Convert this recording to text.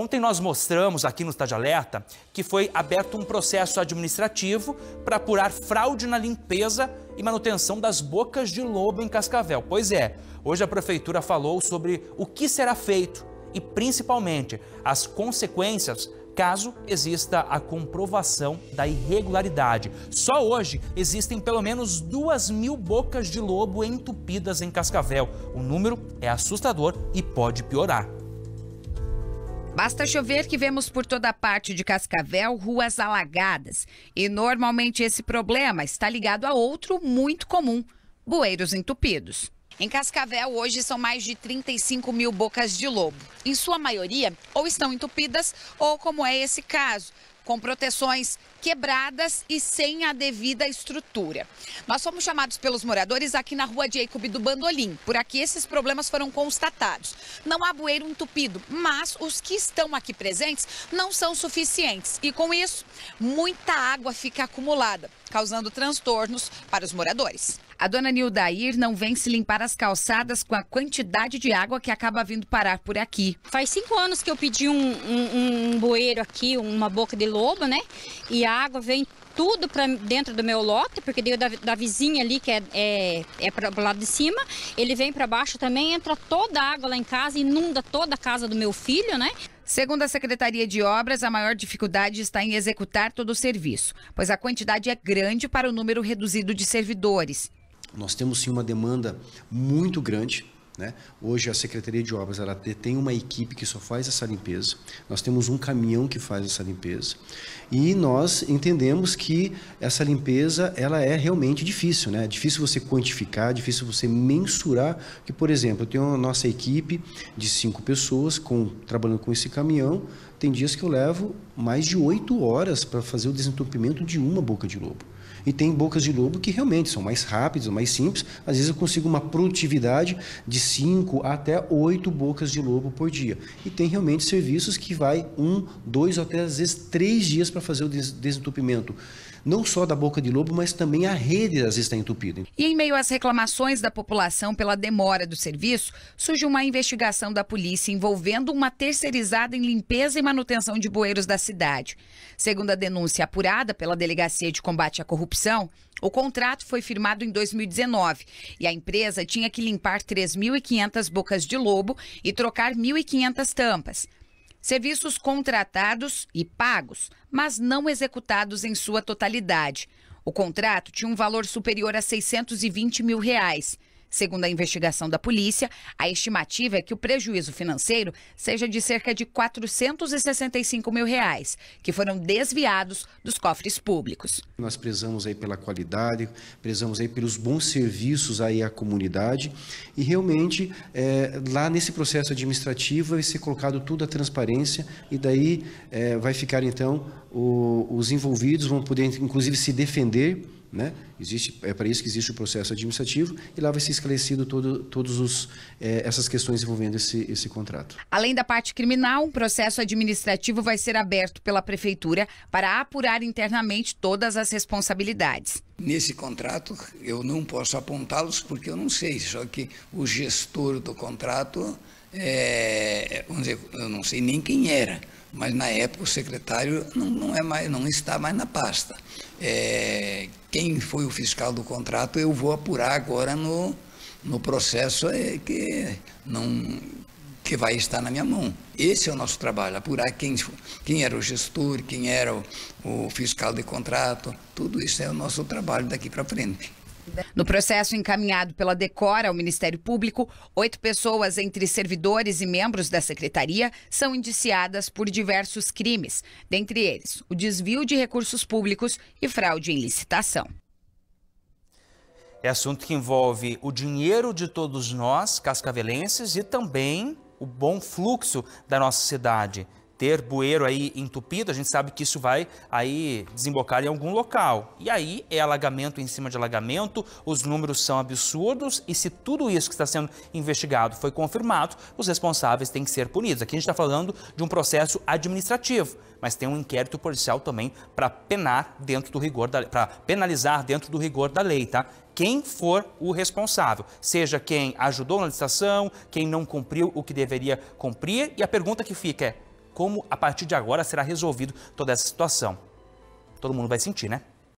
Ontem nós mostramos aqui no Estado Alerta que foi aberto um processo administrativo para apurar fraude na limpeza e manutenção das bocas de lobo em Cascavel. Pois é, hoje a prefeitura falou sobre o que será feito e principalmente as consequências caso exista a comprovação da irregularidade. Só hoje existem pelo menos duas mil bocas de lobo entupidas em Cascavel. O número é assustador e pode piorar. Basta chover que vemos por toda parte de Cascavel ruas alagadas. E normalmente esse problema está ligado a outro muito comum: bueiros entupidos. Em Cascavel, hoje são mais de 35 mil bocas de lobo. Em sua maioria, ou estão entupidas, ou, como é esse caso, com proteções quebradas e sem a devida estrutura. Nós fomos chamados pelos moradores aqui na rua Jacob do Bandolim. Por aqui esses problemas foram constatados. Não há bueiro entupido, mas os que estão aqui presentes não são suficientes. E com isso, muita água fica acumulada, causando transtornos para os moradores. A dona Nildair não vem se limpar as calçadas com a quantidade de água que acaba vindo parar por aqui. Faz cinco anos que eu pedi um, um, um bueiro aqui, uma boca de lobo, né? E a água vem tudo para dentro do meu lote, porque deu da, da, vizinha ali, que é, é, é para o lado de cima, ele vem para baixo também, entra toda a água lá em casa, inunda toda a casa do meu filho, né? Segundo a Secretaria de Obras, a maior dificuldade está em executar todo o serviço, pois a quantidade é grande para o número reduzido de servidores. Nós temos sim uma demanda muito grande né? Hoje a Secretaria de Obras ela tem uma equipe que só faz essa limpeza. Nós temos um caminhão que faz essa limpeza e nós entendemos que essa limpeza ela é realmente difícil, né? É difícil você quantificar, difícil você mensurar. Que por exemplo, eu tenho a nossa equipe de cinco pessoas com trabalhando com esse caminhão tem dias que eu levo mais de oito horas para fazer o desentupimento de uma boca de lobo. E tem bocas de lobo que realmente são mais rápidas, mais simples. Às vezes eu consigo uma produtividade de 5 até 8 bocas de lobo por dia. E tem realmente serviços que vai um, dois ou até às vezes três dias para fazer o desentupimento. Não só da boca de lobo, mas também a rede às vezes está entupida. E em meio às reclamações da população pela demora do serviço, surge uma investigação da polícia envolvendo uma terceirizada em limpeza e manutenção de bueiros da cidade. Segundo a denúncia apurada pela Delegacia de Combate à Corrupção, o contrato foi firmado em 2019 e a empresa tinha que limpar 3.500 bocas de lobo e trocar 1.500 tampas. Serviços contratados e pagos, mas não executados em sua totalidade. O contrato tinha um valor superior a 620 mil reais. Segundo a investigação da polícia, a estimativa é que o prejuízo financeiro seja de cerca de 465 mil reais, que foram desviados dos cofres públicos. Nós prezamos aí pela qualidade, prezamos aí pelos bons serviços aí à comunidade e realmente é, lá nesse processo administrativo vai ser colocado tudo a transparência e daí é, vai ficar então o, os envolvidos vão poder inclusive se defender né? Existe, é para isso que existe o processo administrativo e lá vai ser esclarecido todo, todos os, é, essas questões envolvendo esse, esse contrato. Além da parte criminal, um processo administrativo vai ser aberto pela prefeitura para apurar internamente todas as responsabilidades. Nesse contrato, eu não posso apontá-los porque eu não sei, só que o gestor do contrato, é, vamos dizer, eu não sei nem quem era, mas na época o secretário não, não, é mais, não está mais na pasta. É, quem foi o fiscal do contrato eu vou apurar agora no, no processo é, que, não, que vai estar na minha mão. Esse é o nosso trabalho, apurar quem, quem era o gestor, quem era o, o fiscal de contrato, tudo isso é o nosso trabalho daqui para frente. No processo encaminhado pela Decora ao Ministério Público, oito pessoas, entre servidores e membros da secretaria, são indiciadas por diversos crimes, dentre eles o desvio de recursos públicos e fraude em licitação. É assunto que envolve o dinheiro de todos nós, cascavelenses, e também o bom fluxo da nossa cidade ter bueiro aí entupido, a gente sabe que isso vai aí desembocar em algum local. E aí é alagamento em cima de alagamento, os números são absurdos e se tudo isso que está sendo investigado foi confirmado, os responsáveis têm que ser punidos. Aqui a gente está falando de um processo administrativo, mas tem um inquérito policial também para penar dentro do rigor da para penalizar dentro do rigor da lei, tá? Quem for o responsável, seja quem ajudou na licitação, quem não cumpriu o que deveria cumprir, e a pergunta que fica é como a partir de agora será resolvido toda essa situação. Todo mundo vai sentir, né?